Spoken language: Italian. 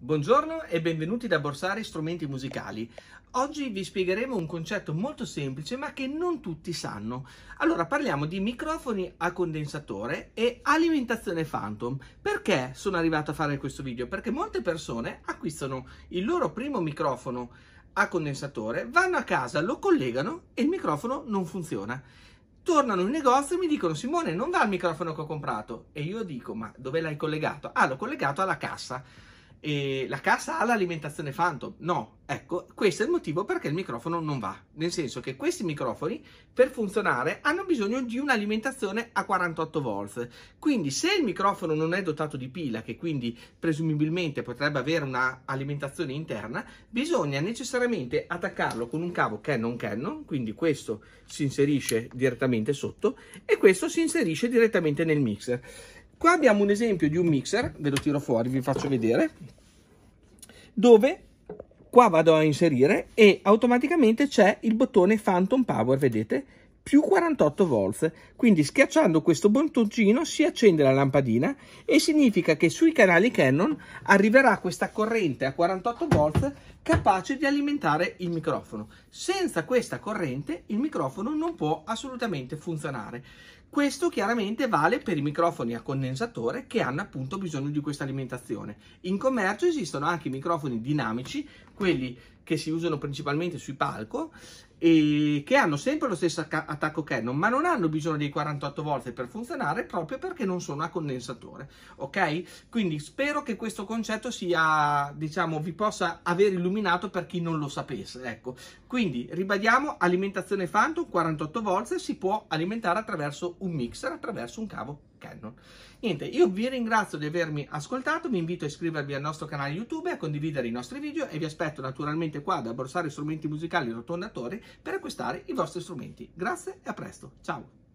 Buongiorno e benvenuti da Borsari Strumenti Musicali. Oggi vi spiegheremo un concetto molto semplice ma che non tutti sanno. Allora parliamo di microfoni a condensatore e alimentazione phantom. Perché sono arrivato a fare questo video? Perché molte persone acquistano il loro primo microfono a condensatore, vanno a casa, lo collegano e il microfono non funziona tornano in negozio e mi dicono Simone non va al microfono che ho comprato e io dico ma dove l'hai collegato? Ah l'ho collegato alla cassa e la cassa ha l'alimentazione Phantom? No, ecco, questo è il motivo perché il microfono non va, nel senso che questi microfoni per funzionare hanno bisogno di un'alimentazione a 48 volts, quindi se il microfono non è dotato di pila, che quindi presumibilmente potrebbe avere un'alimentazione interna, bisogna necessariamente attaccarlo con un cavo Canon Canon, quindi questo si inserisce direttamente sotto e questo si inserisce direttamente nel mixer. Qua abbiamo un esempio di un mixer, ve lo tiro fuori, vi faccio vedere, dove qua vado a inserire e automaticamente c'è il bottone Phantom Power, vedete? Più 48 volts, quindi schiacciando questo bottoncino si accende la lampadina e significa che sui canali Canon arriverà questa corrente a 48 volts capace di alimentare il microfono. Senza questa corrente il microfono non può assolutamente funzionare. Questo chiaramente vale per i microfoni a condensatore che hanno appunto bisogno di questa alimentazione. In commercio esistono anche i microfoni dinamici, quelli che si usano principalmente sui palco e che hanno sempre lo stesso attacco Canon, ma non hanno bisogno dei 48 volte per funzionare proprio perché non sono a condensatore, ok? Quindi spero che questo concetto sia, diciamo, vi possa aver illuminato per chi non lo sapesse, ecco. Quindi ribadiamo alimentazione Phantom 48 volte si può alimentare attraverso un mixer attraverso un cavo Canon. Niente, io vi ringrazio di avermi ascoltato, vi invito a iscrivervi al nostro canale YouTube, e a condividere i nostri video e vi aspetto naturalmente qua ad abborsare strumenti musicali rotondatori per acquistare i vostri strumenti. Grazie e a presto, ciao!